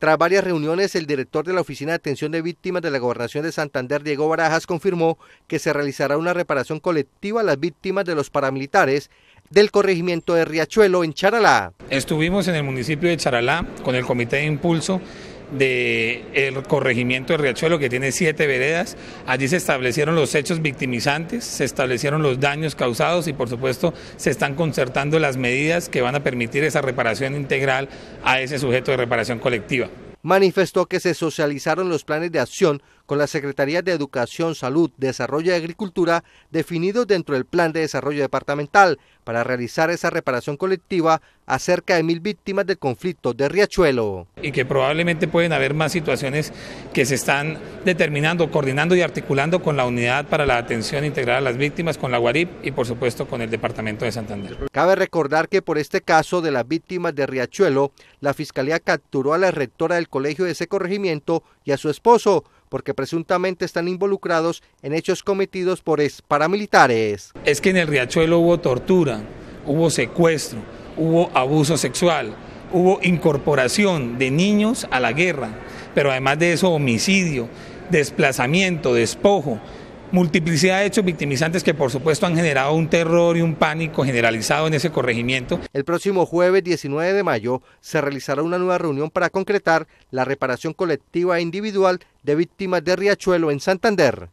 Tras varias reuniones, el director de la Oficina de Atención de Víctimas de la Gobernación de Santander, Diego Barajas, confirmó que se realizará una reparación colectiva a las víctimas de los paramilitares del corregimiento de Riachuelo en Charalá. Estuvimos en el municipio de Charalá con el Comité de Impulso del el corregimiento de Riachuelo, que tiene siete veredas. Allí se establecieron los hechos victimizantes, se establecieron los daños causados y, por supuesto, se están concertando las medidas que van a permitir esa reparación integral a ese sujeto de reparación colectiva. Manifestó que se socializaron los planes de acción con la Secretaría de Educación, Salud, Desarrollo y Agricultura definidos dentro del Plan de Desarrollo Departamental para realizar esa reparación colectiva a cerca de mil víctimas del conflicto de Riachuelo. Y que probablemente pueden haber más situaciones que se están determinando, coordinando y articulando con la Unidad para la Atención Integral a las Víctimas, con la Guarip y por supuesto con el Departamento de Santander. Cabe recordar que por este caso de las víctimas de Riachuelo, la Fiscalía capturó a la rectora del colegio de ese corregimiento y a su esposo, porque presuntamente están involucrados en hechos cometidos por paramilitares. Es que en el Riachuelo hubo tortura, hubo secuestro, hubo abuso sexual, hubo incorporación de niños a la guerra, pero además de eso homicidio, desplazamiento, despojo, multiplicidad de hechos victimizantes que por supuesto han generado un terror y un pánico generalizado en ese corregimiento. El próximo jueves 19 de mayo se realizará una nueva reunión para concretar la reparación colectiva e individual de víctimas de Riachuelo en Santander.